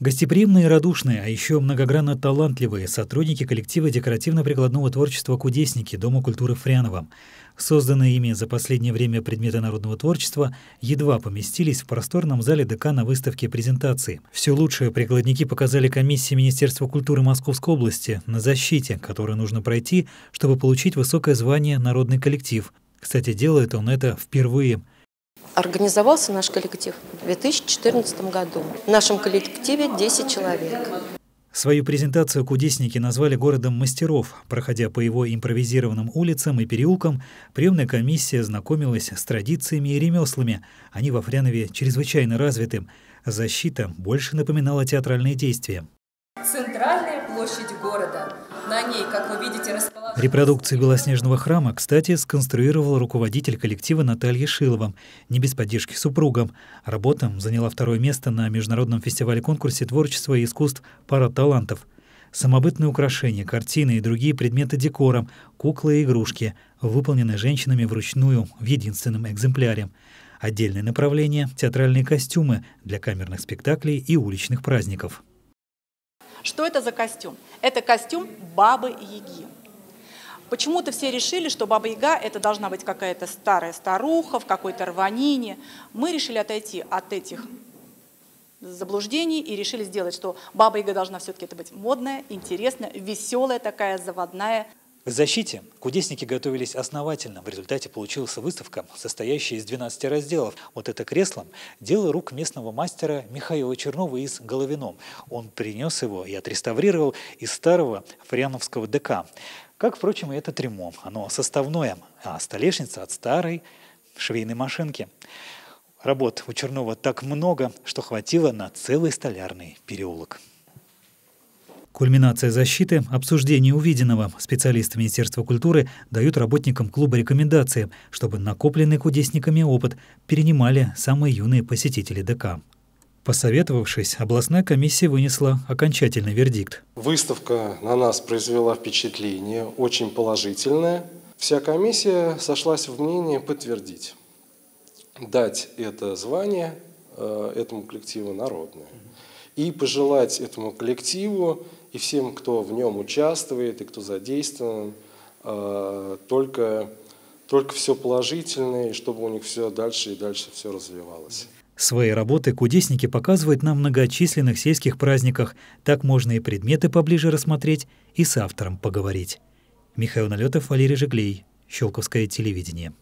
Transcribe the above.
Гостеприимные радушные, а еще многогранно талантливые сотрудники коллектива декоративно-прикладного творчества «Кудесники» Дома культуры Фряновом. Созданные ими за последнее время предметы народного творчества едва поместились в просторном зале ДК на выставке презентации. Все лучшее прикладники показали комиссии Министерства культуры Московской области на защите, которую нужно пройти, чтобы получить высокое звание «Народный коллектив». Кстати, делает он это впервые – Организовался наш коллектив в 2014 году. В нашем коллективе 10 человек. Свою презентацию кудесники назвали городом мастеров. Проходя по его импровизированным улицам и переулкам, приемная комиссия знакомилась с традициями и ремеслами. Они во Фрянове чрезвычайно развиты. Защита больше напоминала театральные действия. Центральная площадь города. На ней, как вы видите, располагается Репродукции Белоснежного храма, кстати, сконструировал руководитель коллектива Наталья Шилова, не без поддержки супруга. Работа заняла второе место на Международном фестивале-конкурсе творчества и искусств «Пара талантов». Самобытные украшения, картины и другие предметы декора, куклы и игрушки, выполненные женщинами вручную в единственном экземпляре. Отдельное направление – театральные костюмы для камерных спектаклей и уличных праздников. Что это за костюм? Это костюм Бабы Яги. Почему-то все решили, что Баба Яга это должна быть какая-то старая старуха в какой-то рванине. Мы решили отойти от этих заблуждений и решили сделать, что Баба Яга должна все-таки это быть модная, интересная, веселая такая, заводная. К защите кудесники готовились основательно. В результате получилась выставка, состоящая из 12 разделов. Вот это кресло – дело рук местного мастера Михаила Чернова из Головино. Он принес его и отреставрировал из старого фряновского ДК. Как, впрочем, и это трюмо. Оно составное, а столешница от старой швейной машинки. Работ у Чернова так много, что хватило на целый столярный переулок. Кульминация защиты, обсуждение увиденного специалисты Министерства культуры дают работникам клуба рекомендации, чтобы накопленный кудесниками опыт перенимали самые юные посетители ДК. Посоветовавшись, областная комиссия вынесла окончательный вердикт. Выставка на нас произвела впечатление, очень положительное. Вся комиссия сошлась в мнении подтвердить, дать это звание э, этому коллективу народное и пожелать этому коллективу и всем, кто в нем участвует и кто задействован, э, только, только все положительное, и чтобы у них все дальше и дальше все развивалось. Свои работы кудесники показывают на многочисленных сельских праздниках. Так можно и предметы поближе рассмотреть, и с автором поговорить. Михаил Налетов, Валерий Жиглей, Щелковское телевидение.